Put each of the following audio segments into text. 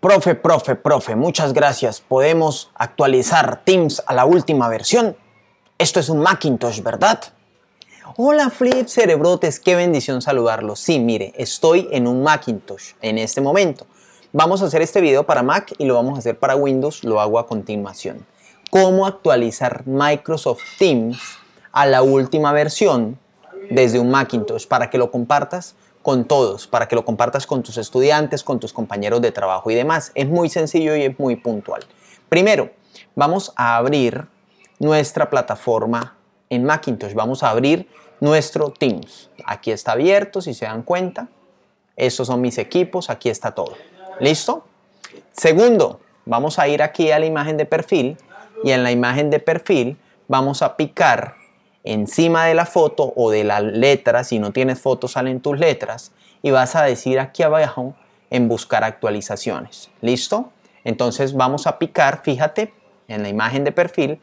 Profe, profe, profe, muchas gracias. ¿Podemos actualizar Teams a la última versión? Esto es un Macintosh, ¿verdad? Hola Flip Cerebrotes, qué bendición saludarlos. Sí, mire, estoy en un Macintosh en este momento. Vamos a hacer este video para Mac y lo vamos a hacer para Windows, lo hago a continuación. ¿Cómo actualizar Microsoft Teams a la última versión desde un Macintosh para que lo compartas con todos, para que lo compartas con tus estudiantes, con tus compañeros de trabajo y demás. Es muy sencillo y es muy puntual. Primero, vamos a abrir nuestra plataforma en Macintosh. Vamos a abrir nuestro Teams. Aquí está abierto, si se dan cuenta. Estos son mis equipos, aquí está todo. ¿Listo? Segundo, vamos a ir aquí a la imagen de perfil y en la imagen de perfil vamos a picar encima de la foto o de la letra, si no tienes foto salen tus letras, y vas a decir aquí abajo en buscar actualizaciones. ¿Listo? Entonces vamos a picar, fíjate, en la imagen de perfil,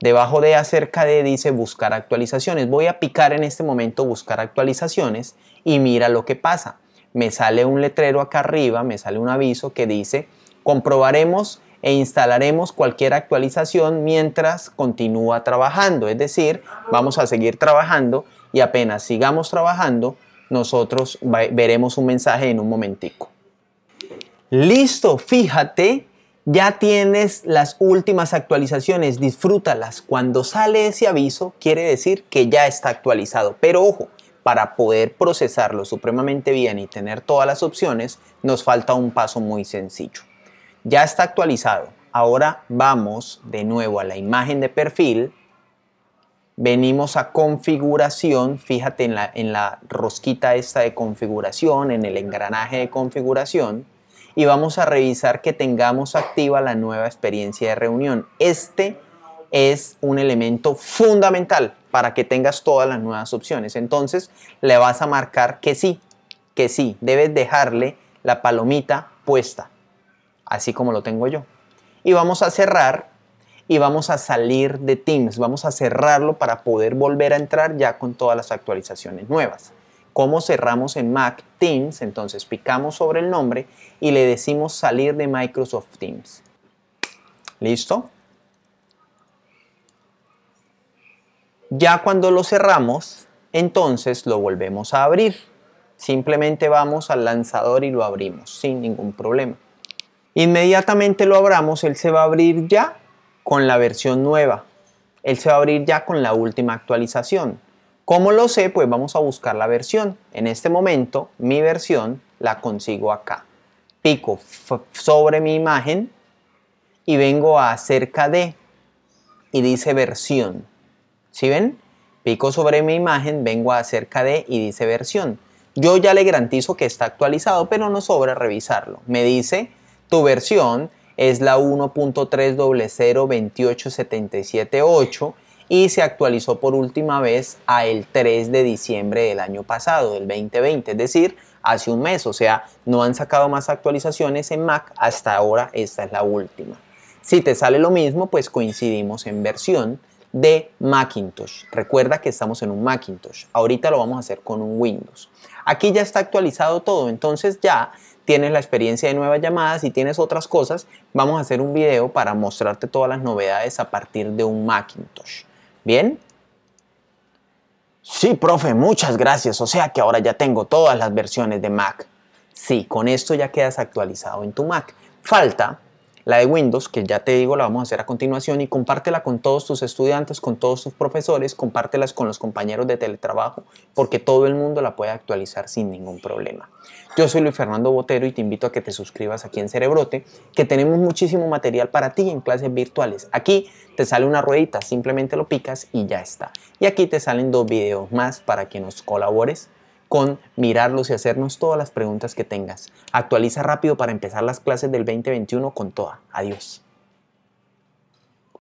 debajo de acerca de dice buscar actualizaciones. Voy a picar en este momento buscar actualizaciones y mira lo que pasa. Me sale un letrero acá arriba, me sale un aviso que dice Comprobaremos e instalaremos cualquier actualización mientras continúa trabajando. Es decir, vamos a seguir trabajando y apenas sigamos trabajando, nosotros veremos un mensaje en un momentico. Listo, fíjate, ya tienes las últimas actualizaciones, disfrútalas. Cuando sale ese aviso, quiere decir que ya está actualizado. Pero ojo, para poder procesarlo supremamente bien y tener todas las opciones, nos falta un paso muy sencillo. Ya está actualizado. Ahora vamos de nuevo a la imagen de perfil. Venimos a configuración. Fíjate en la, en la rosquita esta de configuración, en el engranaje de configuración. Y vamos a revisar que tengamos activa la nueva experiencia de reunión. Este es un elemento fundamental para que tengas todas las nuevas opciones. Entonces le vas a marcar que sí, que sí, debes dejarle la palomita puesta así como lo tengo yo. Y vamos a cerrar y vamos a salir de Teams, vamos a cerrarlo para poder volver a entrar ya con todas las actualizaciones nuevas. ¿Cómo cerramos en Mac Teams? Entonces picamos sobre el nombre y le decimos salir de Microsoft Teams. ¿Listo? Ya cuando lo cerramos, entonces lo volvemos a abrir. Simplemente vamos al lanzador y lo abrimos sin ningún problema. Inmediatamente lo abramos, él se va a abrir ya con la versión nueva. Él se va a abrir ya con la última actualización. ¿Cómo lo sé? Pues vamos a buscar la versión. En este momento, mi versión la consigo acá. Pico sobre mi imagen y vengo a acerca de y dice versión. ¿Sí ven? Pico sobre mi imagen, vengo a acerca de y dice versión. Yo ya le garantizo que está actualizado, pero no sobra revisarlo. Me dice tu versión es la 1.30028778 y se actualizó por última vez a el 3 de diciembre del año pasado, del 2020, es decir, hace un mes, o sea, no han sacado más actualizaciones en Mac, hasta ahora esta es la última. Si te sale lo mismo, pues coincidimos en versión de Macintosh. Recuerda que estamos en un Macintosh. Ahorita lo vamos a hacer con un Windows. Aquí ya está actualizado todo, entonces ya tienes la experiencia de nuevas llamadas y tienes otras cosas. Vamos a hacer un video para mostrarte todas las novedades a partir de un Macintosh. ¿Bien? Sí, profe, muchas gracias. O sea que ahora ya tengo todas las versiones de Mac. Sí, con esto ya quedas actualizado en tu Mac. Falta la de Windows, que ya te digo, la vamos a hacer a continuación, y compártela con todos tus estudiantes, con todos tus profesores, compártelas con los compañeros de teletrabajo, porque todo el mundo la puede actualizar sin ningún problema. Yo soy Luis Fernando Botero y te invito a que te suscribas aquí en Cerebrote, que tenemos muchísimo material para ti en clases virtuales. Aquí te sale una ruedita, simplemente lo picas y ya está. Y aquí te salen dos videos más para que nos colabores con mirarlos y hacernos todas las preguntas que tengas. Actualiza rápido para empezar las clases del 2021 con toda. Adiós.